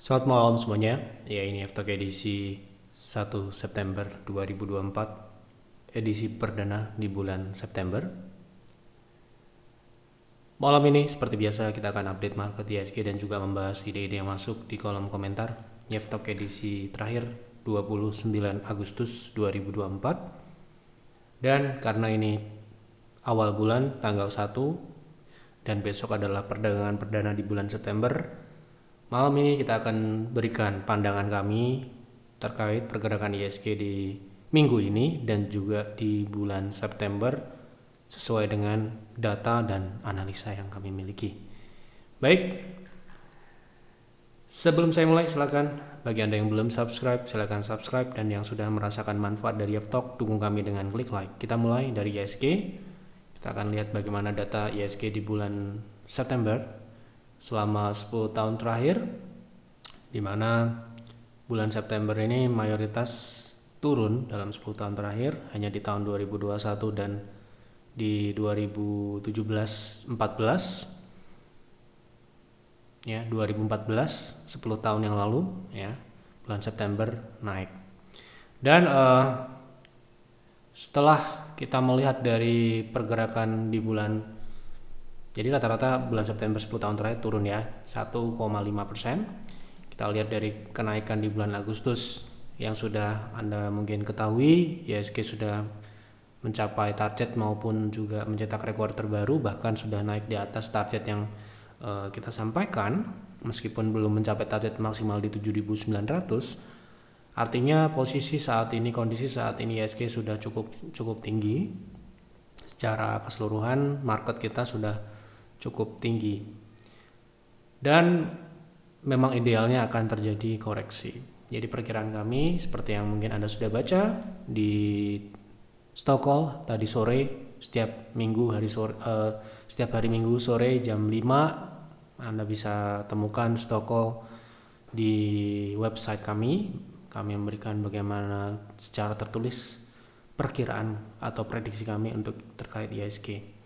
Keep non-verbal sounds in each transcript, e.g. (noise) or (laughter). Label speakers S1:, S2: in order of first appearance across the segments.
S1: Selamat malam semuanya. Ya ini Eftok edisi 1 September 2024, edisi perdana di bulan September. Malam ini seperti biasa kita akan update market ISG dan juga membahas ide-ide yang masuk di kolom komentar. Eftok edisi terakhir 29 Agustus 2024. Dan karena ini awal bulan tanggal 1 dan besok adalah perdagangan perdana di bulan September, Malam ini kita akan berikan pandangan kami terkait pergerakan ISG di minggu ini dan juga di bulan September sesuai dengan data dan analisa yang kami miliki. Baik, sebelum saya mulai silakan bagi Anda yang belum subscribe silakan subscribe dan yang sudah merasakan manfaat dari Talk dukung kami dengan klik like. Kita mulai dari ISG. Kita akan lihat bagaimana data ISG di bulan September selama 10 tahun terakhir di mana bulan September ini mayoritas turun dalam 10 tahun terakhir hanya di tahun 2021 dan di 2017 14 ya 2014 10 tahun yang lalu ya bulan September naik dan uh, setelah kita melihat dari pergerakan di bulan jadi rata-rata bulan September 10 tahun terakhir turun ya 1,5 persen. Kita lihat dari kenaikan di bulan Agustus yang sudah Anda mungkin ketahui, ISG sudah mencapai target maupun juga mencetak rekor terbaru bahkan sudah naik di atas target yang uh, kita sampaikan meskipun belum mencapai target maksimal di 7.900 artinya posisi saat ini kondisi saat ini ISG sudah cukup cukup tinggi secara keseluruhan market kita sudah cukup tinggi. Dan memang idealnya akan terjadi koreksi. Jadi perkiraan kami seperti yang mungkin Anda sudah baca di Stockholm tadi sore setiap minggu hari sore uh, setiap hari Minggu sore jam 5 Anda bisa temukan Stockholm di website kami. Kami memberikan bagaimana secara tertulis perkiraan atau prediksi kami untuk terkait ISG.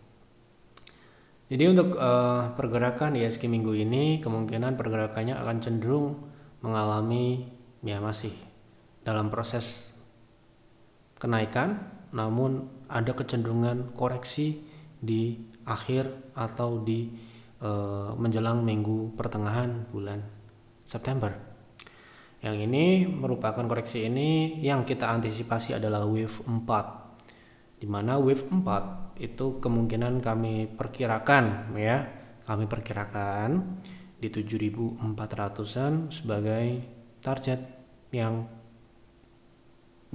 S1: Jadi untuk uh, pergerakan ISG minggu ini kemungkinan pergerakannya akan cenderung mengalami ya masih dalam proses kenaikan namun ada kecenderungan koreksi di akhir atau di uh, menjelang minggu pertengahan bulan September. Yang ini merupakan koreksi ini yang kita antisipasi adalah wave 4 di mana wave 4 itu kemungkinan kami perkirakan ya kami perkirakan di 7400-an sebagai target yang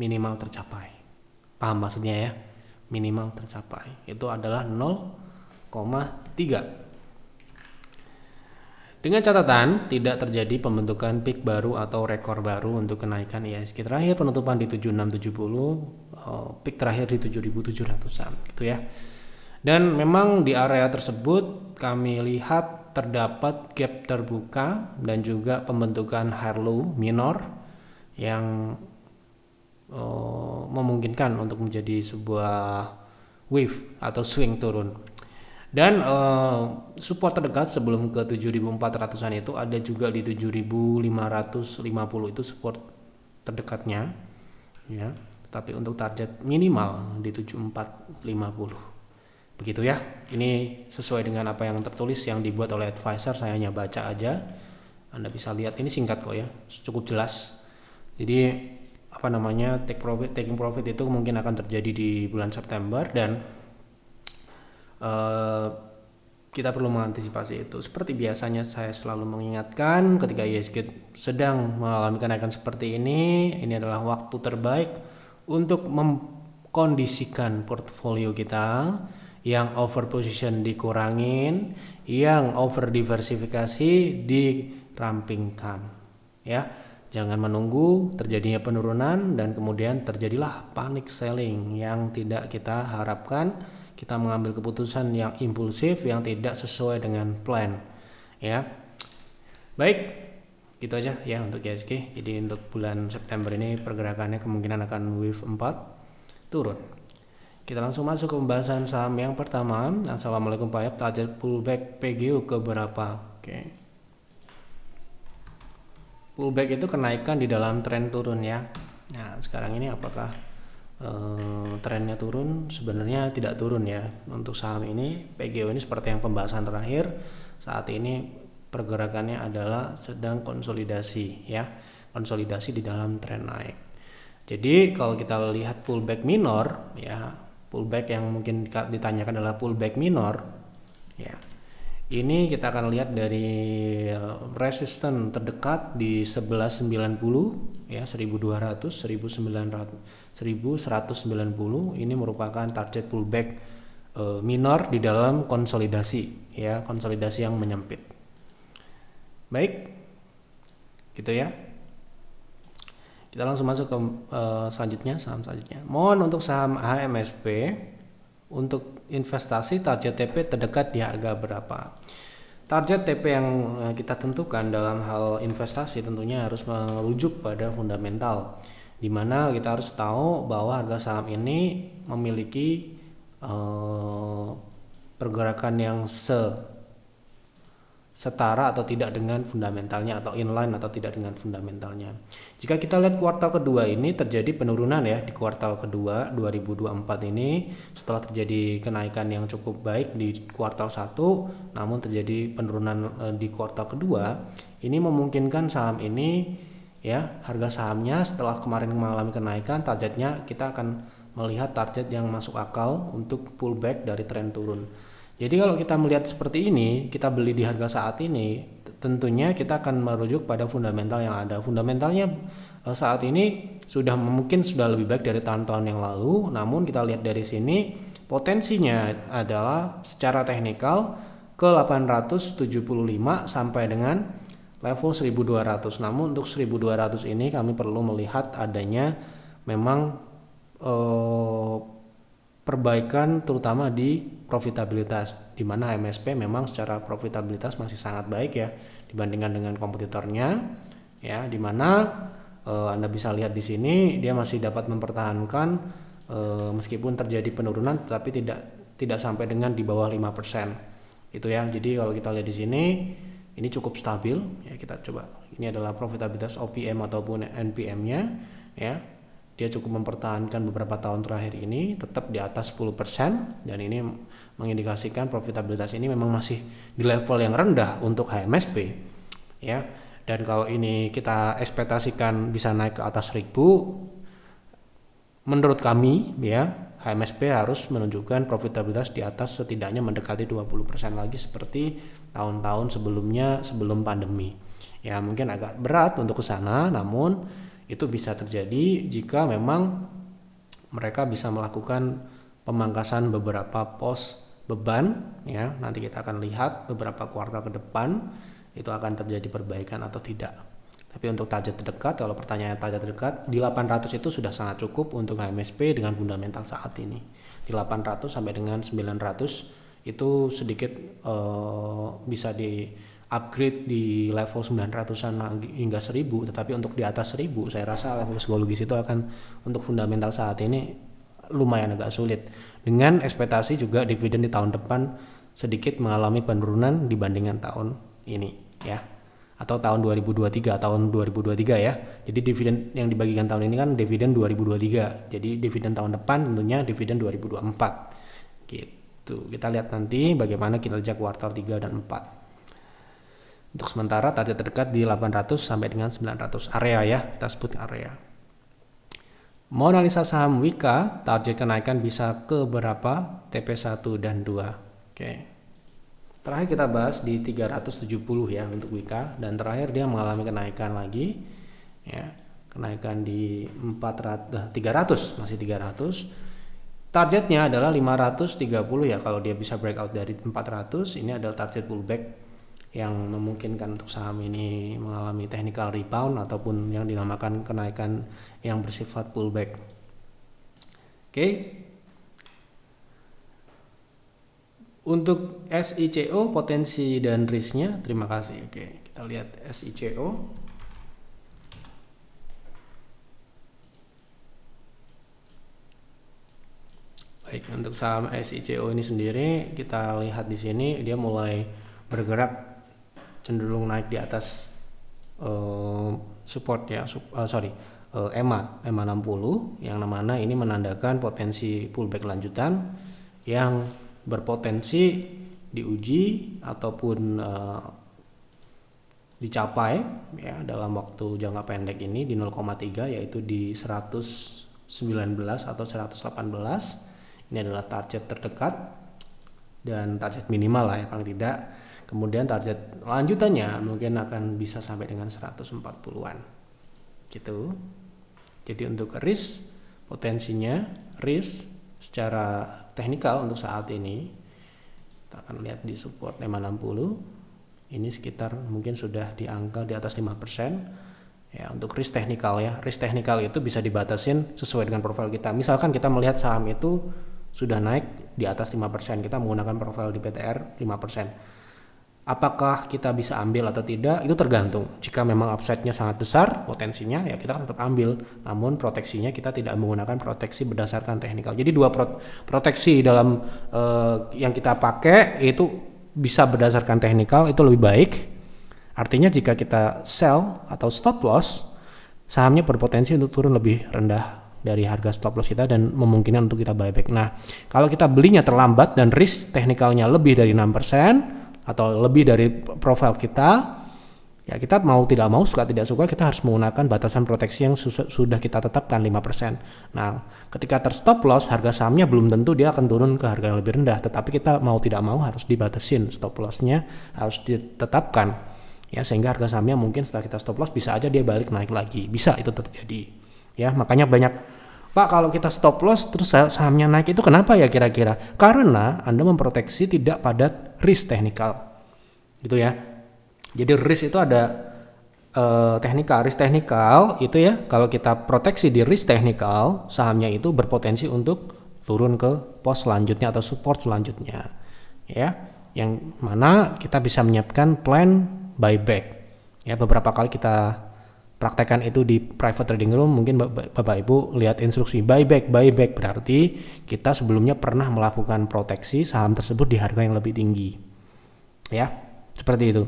S1: minimal tercapai paham maksudnya ya minimal tercapai itu adalah 0,3 dengan catatan, tidak terjadi pembentukan peak baru atau rekor baru untuk kenaikan IHSG e terakhir penutupan di 7670, eh, peak terakhir di 7700-an gitu ya. Dan memang di area tersebut kami lihat terdapat gap terbuka dan juga pembentukan higher low minor yang eh, memungkinkan untuk menjadi sebuah wave atau swing turun. Dan uh, support terdekat sebelum ke 7400-an itu ada juga di 7550 itu support terdekatnya ya. Tapi untuk target minimal di 7450. Begitu ya. Ini sesuai dengan apa yang tertulis yang dibuat oleh advisor, saya hanya baca aja. Anda bisa lihat ini singkat kok ya, cukup jelas. Jadi apa namanya take profit taking profit itu mungkin akan terjadi di bulan September dan uh, kita perlu mengantisipasi itu. Seperti biasanya saya selalu mengingatkan ketika ISG sedang mengalami kenaikan seperti ini, ini adalah waktu terbaik untuk mengkondisikan portfolio kita yang over position dikurangin, yang over diversifikasi dirampingkan. Ya, jangan menunggu terjadinya penurunan dan kemudian terjadilah panic selling yang tidak kita harapkan kita mengambil keputusan yang impulsif yang tidak sesuai dengan plan ya baik gitu aja ya untuk ISG jadi untuk bulan September ini pergerakannya kemungkinan akan wave 4 turun kita langsung masuk ke pembahasan saham yang pertama Assalamualaikum Pak Yap target pullback PGU ke berapa oke pullback itu kenaikan di dalam tren turun ya nah sekarang ini apakah Eh, trennya turun sebenarnya tidak turun ya untuk saham ini PGO ini seperti yang pembahasan terakhir saat ini pergerakannya adalah sedang konsolidasi ya konsolidasi di dalam tren naik jadi kalau kita lihat pullback minor ya pullback yang mungkin ditanyakan adalah pullback minor ya ini kita akan lihat dari eh, resisten terdekat di 1190 ya 1200 1900 1190 ini merupakan target pullback eh, minor di dalam konsolidasi ya konsolidasi yang menyempit. Baik. Gitu ya. Kita langsung masuk ke e, selanjutnya saham selanjutnya. Mohon untuk saham HMSP untuk investasi target TP terdekat di harga berapa. Target TP yang eh, kita tentukan dalam hal investasi tentunya harus merujuk pada fundamental, di mana kita harus tahu bahwa harga saham ini memiliki uh, pergerakan yang se setara atau tidak dengan fundamentalnya atau inline atau tidak dengan fundamentalnya. Jika kita lihat kuartal kedua ini terjadi penurunan ya di kuartal kedua 2024 ini setelah terjadi kenaikan yang cukup baik di kuartal 1 namun terjadi penurunan e, di kuartal kedua ini memungkinkan saham ini ya harga sahamnya setelah kemarin mengalami kenaikan targetnya kita akan melihat target yang masuk akal untuk pullback dari tren turun. Jadi kalau kita melihat seperti ini, kita beli di harga saat ini, tentunya kita akan merujuk pada fundamental yang ada. Fundamentalnya eh, saat ini sudah mungkin sudah lebih baik dari tahun-tahun yang lalu, namun kita lihat dari sini potensinya adalah secara teknikal ke 875 sampai dengan level 1200. Namun untuk 1200 ini kami perlu melihat adanya memang eh, perbaikan terutama di profitabilitas di mana MSP memang secara profitabilitas masih sangat baik ya dibandingkan dengan kompetitornya ya di mana e, Anda bisa lihat di sini dia masih dapat mempertahankan e, meskipun terjadi penurunan tetapi tidak tidak sampai dengan di bawah 5%. Itu ya. Jadi kalau kita lihat di sini ini cukup stabil ya kita coba. Ini adalah profitabilitas OPM ataupun NPM-nya ya dia cukup mempertahankan beberapa tahun terakhir ini tetap di atas 10% dan ini mengindikasikan profitabilitas ini memang masih di level yang rendah untuk HMSP ya dan kalau ini kita ekspektasikan bisa naik ke atas 1000 menurut kami ya HMSP harus menunjukkan profitabilitas di atas setidaknya mendekati 20% lagi seperti tahun-tahun sebelumnya sebelum pandemi ya mungkin agak berat untuk ke sana namun itu bisa terjadi jika memang mereka bisa melakukan pemangkasan beberapa pos beban ya. Nanti kita akan lihat beberapa kuartal ke depan itu akan terjadi perbaikan atau tidak. Tapi untuk target terdekat, kalau pertanyaan target terdekat, di 800 itu sudah sangat cukup untuk HMSP dengan fundamental saat ini. Di 800 sampai dengan 900 itu sedikit uh, bisa di upgrade di level 900-an hingga 1000 tetapi untuk di atas 1000 saya rasa level psikologis itu akan untuk fundamental saat ini lumayan agak sulit dengan ekspektasi juga dividen di tahun depan sedikit mengalami penurunan dibandingkan tahun ini ya atau tahun 2023 tahun 2023 ya jadi dividen yang dibagikan tahun ini kan dividen 2023 jadi dividen tahun depan tentunya dividen 2024 gitu kita lihat nanti bagaimana kinerja kuartal 3 dan 4 untuk sementara target terdekat di 800 sampai dengan 900 area ya, kita sebut area. Monalisa saham Wika, target kenaikan bisa ke berapa? TP1 dan 2. Oke. Terakhir kita bahas di 370 ya untuk Wika dan terakhir dia mengalami kenaikan lagi ya. Kenaikan di 400 300 eh, masih 300. Targetnya adalah 530 ya kalau dia bisa breakout dari 400 ini adalah target pullback yang memungkinkan untuk saham ini mengalami technical rebound ataupun yang dinamakan kenaikan yang bersifat pullback. Oke. Untuk SICO potensi dan risknya, terima kasih. Oke, kita lihat SICO. Baik, untuk saham SICO ini sendiri kita lihat di sini dia mulai bergerak cenderung naik di atas uh, support ya sup, uh, sorry uh, EMA EMA 60 yang mana ini menandakan potensi pullback lanjutan yang berpotensi diuji ataupun uh, dicapai ya dalam waktu jangka pendek ini di 0,3 yaitu di 119 atau 118 ini adalah target terdekat dan target minimal lah ya paling tidak. Kemudian target lanjutannya mungkin akan bisa sampai dengan 140-an. Gitu. Jadi untuk risk potensinya risk secara teknikal untuk saat ini kita akan lihat di support 560 ini sekitar mungkin sudah di angka di atas 5% ya untuk risk teknikal ya risk teknikal itu bisa dibatasin sesuai dengan profil kita misalkan kita melihat saham itu sudah naik di atas 5%. Kita menggunakan profil di PTR 5%. Apakah kita bisa ambil atau tidak? Itu tergantung. Jika memang upside-nya sangat besar potensinya ya kita tetap ambil. Namun proteksinya kita tidak menggunakan proteksi berdasarkan teknikal. Jadi dua proteksi dalam uh, yang kita pakai itu bisa berdasarkan teknikal itu lebih baik. Artinya jika kita sell atau stop loss sahamnya berpotensi untuk turun lebih rendah dari harga stop loss kita dan memungkinkan untuk kita buyback. Nah, kalau kita belinya terlambat dan risk teknikalnya lebih dari 6% atau lebih dari profil kita, ya kita mau tidak mau suka tidak suka kita harus menggunakan batasan proteksi yang sudah kita tetapkan 5%. Nah, ketika terstop loss harga sahamnya belum tentu dia akan turun ke harga yang lebih rendah, tetapi kita mau tidak mau harus dibatasin stop lossnya harus ditetapkan ya sehingga harga sahamnya mungkin setelah kita stop loss bisa aja dia balik naik lagi bisa itu terjadi ya makanya banyak Pak kalau kita stop loss terus sahamnya naik itu kenapa ya kira-kira karena Anda memproteksi tidak pada risk technical, gitu ya jadi risk itu ada eh, teknikal risk teknikal itu ya kalau kita proteksi di risk technical sahamnya itu berpotensi untuk turun ke pos selanjutnya atau support selanjutnya ya yang mana kita bisa menyiapkan plan buyback ya beberapa kali kita praktekkan itu di private trading room mungkin Bapak Ibu lihat instruksi buyback buyback berarti kita sebelumnya pernah melakukan proteksi saham tersebut di harga yang lebih tinggi ya seperti itu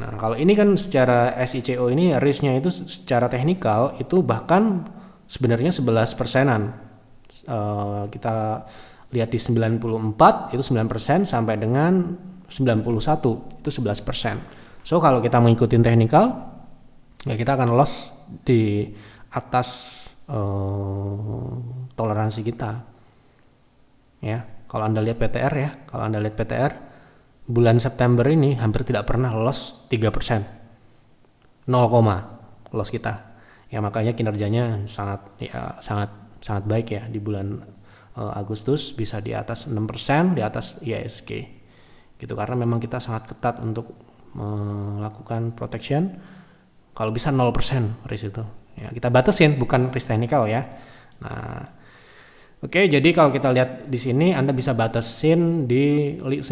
S1: nah kalau ini kan secara SICO ini risknya itu secara teknikal itu bahkan sebenarnya 11 persenan uh, kita lihat di 94 itu 9 persen sampai dengan 91 itu 11 persen so kalau kita mengikuti teknikal ya kita akan loss di atas uh, toleransi kita ya kalau anda lihat PTR ya kalau anda lihat PTR bulan September ini hampir tidak pernah loss 3% 0, loss kita ya makanya kinerjanya sangat ya sangat sangat baik ya di bulan uh, Agustus bisa di atas 6% di atas ISK gitu karena memang kita sangat ketat untuk eh, melakukan protection kalau bisa 0% risk itu ya kita batasin bukan risk technical ya nah oke okay, jadi kalau kita lihat di sini Anda bisa batasin di 97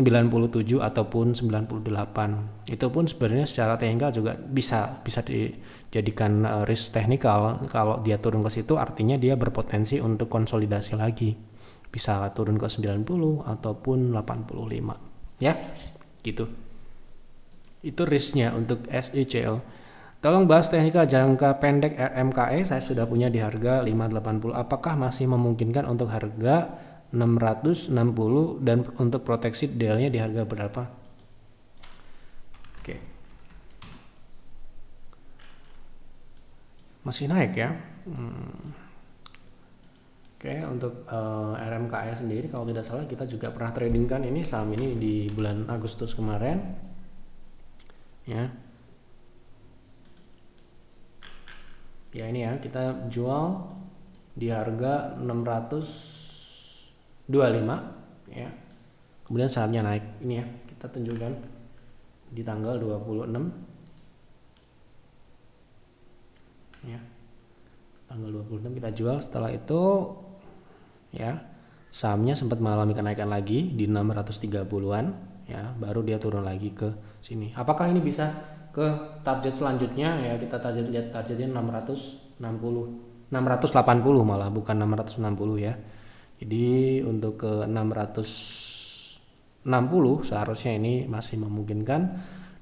S1: ataupun 98 itu pun sebenarnya secara technical juga bisa bisa dijadikan eh, risk technical kalau dia turun ke situ artinya dia berpotensi untuk konsolidasi lagi bisa turun ke 90 ataupun 85 ya gitu itu risknya untuk SICL Tolong bahas teknika jangka pendek RMKE saya sudah punya di harga 580. Apakah masih memungkinkan untuk harga 660 dan untuk proteksi dl di harga berapa? Oke. Masih naik ya. Hmm. Oke, untuk uh, eh, RMKE sendiri kalau tidak salah kita juga pernah tradingkan ini saham ini di bulan Agustus kemarin. Ya ya ini ya kita jual di harga 625 ya kemudian sahamnya naik ini ya kita tunjukkan di tanggal 26 ya tanggal 26 kita jual setelah itu ya sahamnya sempat mengalami kenaikan lagi di 630-an ya baru dia turun lagi ke sini apakah ini bisa ke target selanjutnya ya kita target lihat targetnya 660 680 malah bukan 660 ya jadi untuk ke 660 seharusnya ini masih memungkinkan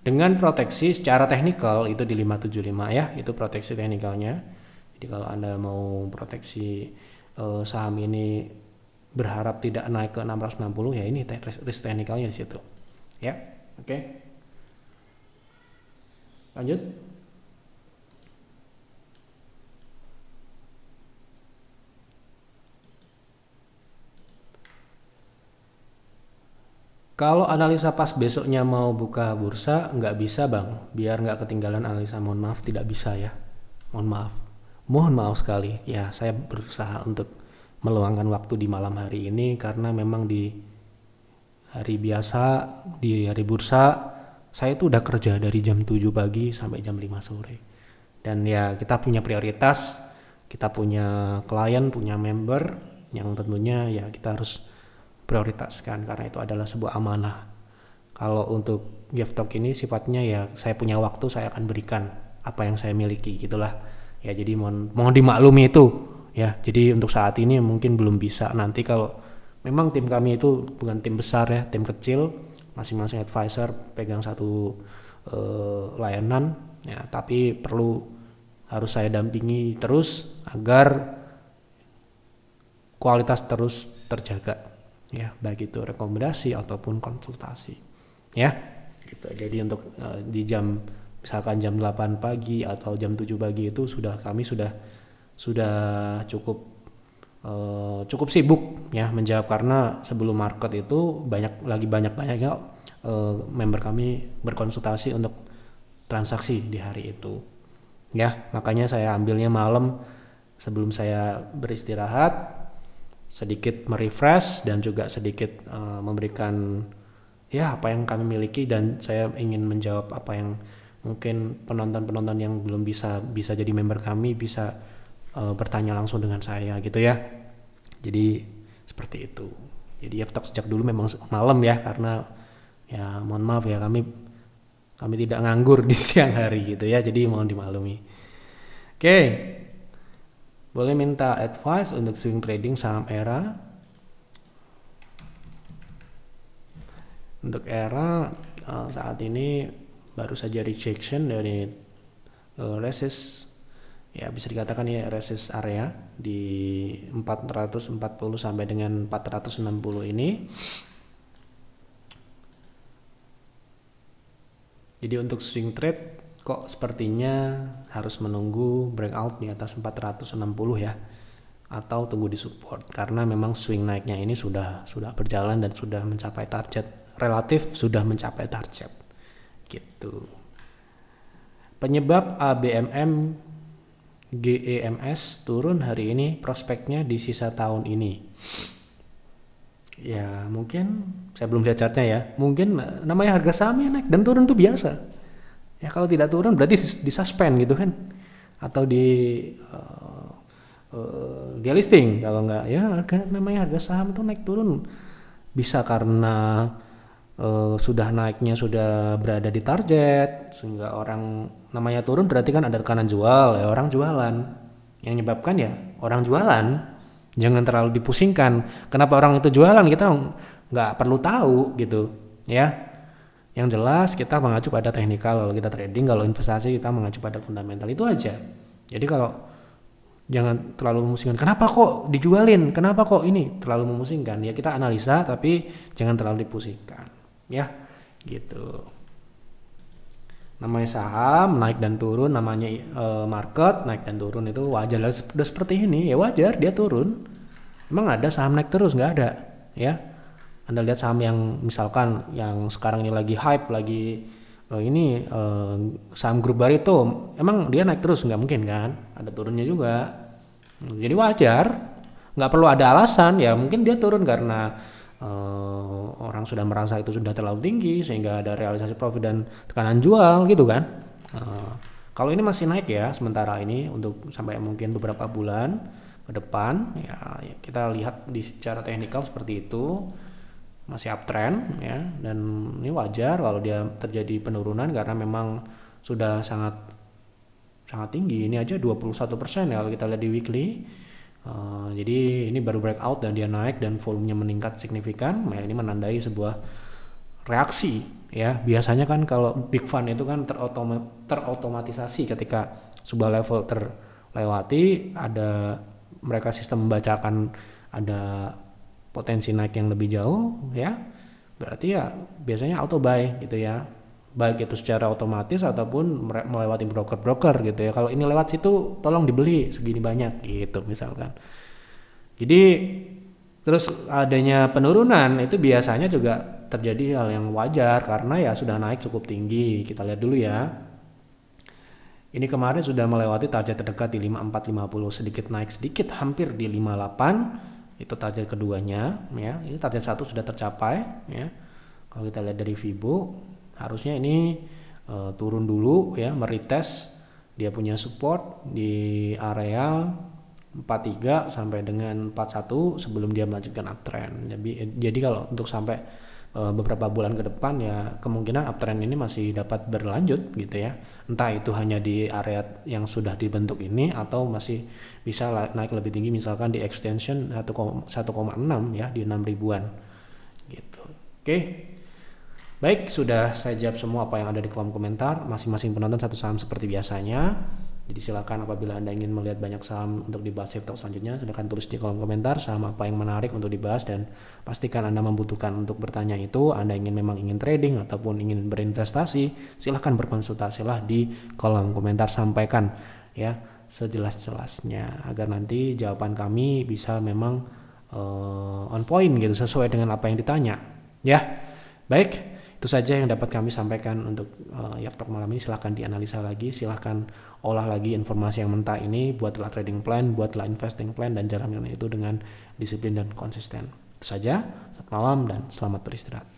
S1: dengan proteksi secara teknikal itu di 575 ya itu proteksi teknikalnya jadi kalau anda mau proteksi eh, saham ini berharap tidak naik ke 660 ya ini risk teknikalnya di situ ya oke okay lanjut Kalau analisa pas besoknya mau buka bursa, nggak bisa bang. Biar nggak ketinggalan analisa, mohon maaf tidak bisa ya. Mohon maaf. Mohon maaf sekali. Ya, saya berusaha untuk meluangkan waktu di malam hari ini karena memang di hari biasa, di hari bursa, saya itu udah kerja dari jam 7 pagi sampai jam 5 sore. Dan ya kita punya prioritas, kita punya klien, punya member yang tentunya ya kita harus prioritaskan karena itu adalah sebuah amanah. Kalau untuk gift talk ini sifatnya ya saya punya waktu saya akan berikan apa yang saya miliki gitulah. Ya jadi mohon mohon dimaklumi itu ya. Jadi untuk saat ini mungkin belum bisa nanti kalau memang tim kami itu bukan tim besar ya, tim kecil masing-masing advisor pegang satu uh, layanan ya tapi perlu harus saya dampingi terus agar kualitas terus terjaga ya baik itu rekomendasi ataupun konsultasi ya gitu jadi untuk uh, di jam misalkan jam 8 pagi atau jam 7 pagi itu sudah kami sudah sudah cukup uh, cukup sibuk ya menjawab karena sebelum market itu banyak lagi banyak banyaknya uh, eh, member kami berkonsultasi untuk transaksi di hari itu ya makanya saya ambilnya malam sebelum saya beristirahat sedikit merefresh dan juga sedikit uh, memberikan ya apa yang kami miliki dan saya ingin menjawab apa yang mungkin penonton-penonton yang belum bisa bisa jadi member kami bisa uh, bertanya langsung dengan saya gitu ya. Jadi seperti itu. Jadi ya, Eftok sejak dulu memang malam ya karena ya mohon maaf ya kami kami tidak nganggur di (laughs) siang hari gitu ya. Jadi mohon dimaklumi. Oke. Boleh minta advice untuk swing trading saham era? Untuk era eh, saat ini baru saja rejection dari uh, eh, resist ya bisa dikatakan ya resist area di 440 sampai dengan 460 ini jadi untuk swing trade kok sepertinya harus menunggu breakout di atas 460 ya atau tunggu di support karena memang swing naiknya ini sudah sudah berjalan dan sudah mencapai target relatif sudah mencapai target gitu penyebab ABMM GEMS turun hari ini prospeknya di sisa tahun ini ya mungkin saya belum lihat chartnya ya mungkin eh, namanya harga sahamnya naik dan turun itu biasa ya kalau tidak turun berarti disuspend gitu kan atau di uh, eh, uh, eh, dia listing kalau nggak ya harga namanya harga saham itu naik turun bisa karena uh, sudah naiknya sudah berada di target sehingga orang namanya turun berarti kan ada tekanan jual ya orang jualan yang menyebabkan ya orang jualan jangan terlalu dipusingkan kenapa orang itu jualan kita nggak perlu tahu gitu ya yang jelas kita mengacu pada teknikal kalau kita trading kalau investasi kita mengacu pada fundamental itu aja jadi kalau jangan terlalu memusingkan kenapa kok dijualin kenapa kok ini terlalu memusingkan ya kita analisa tapi jangan terlalu dipusingkan ya gitu namanya saham naik dan turun namanya e, market naik dan turun itu wajar lah udah seperti ini ya wajar dia turun emang ada saham naik terus nggak ada ya anda lihat saham yang misalkan yang sekarang ini lagi hype lagi oh ini e, saham grup barito emang dia naik terus nggak mungkin kan ada turunnya juga jadi wajar nggak perlu ada alasan ya mungkin dia turun karena uh, orang sudah merasa itu sudah terlalu tinggi sehingga ada realisasi profit dan tekanan jual gitu kan. Uh, kalau ini masih naik ya sementara ini untuk sampai mungkin beberapa bulan ke depan ya, ya kita lihat di secara teknikal seperti itu masih uptrend ya dan ini wajar kalau dia terjadi penurunan karena memang sudah sangat sangat tinggi ini aja 21% ya kalau kita lihat di weekly Uh, jadi ini baru breakout dan dia naik dan volumenya meningkat signifikan. Nah, ini menandai sebuah reaksi ya. Biasanya kan kalau big fund itu kan terotoma terotomatisasi ketika sebuah level terlewati ada mereka sistem membacakan ada potensi naik yang lebih jauh ya. Berarti ya biasanya auto buy gitu ya baik itu secara otomatis ataupun melewati broker-broker gitu ya. Kalau ini lewat situ tolong dibeli segini banyak gitu misalkan. Jadi terus adanya penurunan itu biasanya juga terjadi hal yang wajar karena ya sudah naik cukup tinggi. Kita lihat dulu ya. Ini kemarin sudah melewati target terdekat di 5450 sedikit naik sedikit hampir di 58 itu target keduanya ya. Ini target satu sudah tercapai ya. Kalau kita lihat dari fibo harusnya ini uh, turun dulu ya merites dia punya support di area 43 sampai dengan 41 sebelum dia melanjutkan uptrend. Jadi eh, jadi kalau untuk sampai uh, beberapa bulan ke depan ya kemungkinan uptrend ini masih dapat berlanjut gitu ya. Entah itu hanya di area yang sudah dibentuk ini atau masih bisa naik lebih tinggi misalkan di extension 1,6 ya di 6 ribuan gitu. Oke. Okay. Baik, sudah saya jawab semua apa yang ada di kolom komentar. Masing-masing penonton satu saham seperti biasanya. Jadi silakan apabila Anda ingin melihat banyak saham untuk dibahas di talk selanjutnya, silakan tulis di kolom komentar saham apa yang menarik untuk dibahas dan pastikan Anda membutuhkan untuk bertanya itu, Anda ingin memang ingin trading ataupun ingin berinvestasi, silakan berkonsultasilah di kolom komentar sampaikan ya sejelas-jelasnya agar nanti jawaban kami bisa memang uh, on point gitu sesuai dengan apa yang ditanya. Ya. Baik. Itu saja yang dapat kami sampaikan untuk uh, eh, Yaptok malam ini. Silahkan dianalisa lagi, silahkan olah lagi informasi yang mentah ini, buatlah trading plan, buatlah investing plan, dan jalankan itu dengan disiplin dan konsisten. Itu saja, selamat malam dan selamat beristirahat.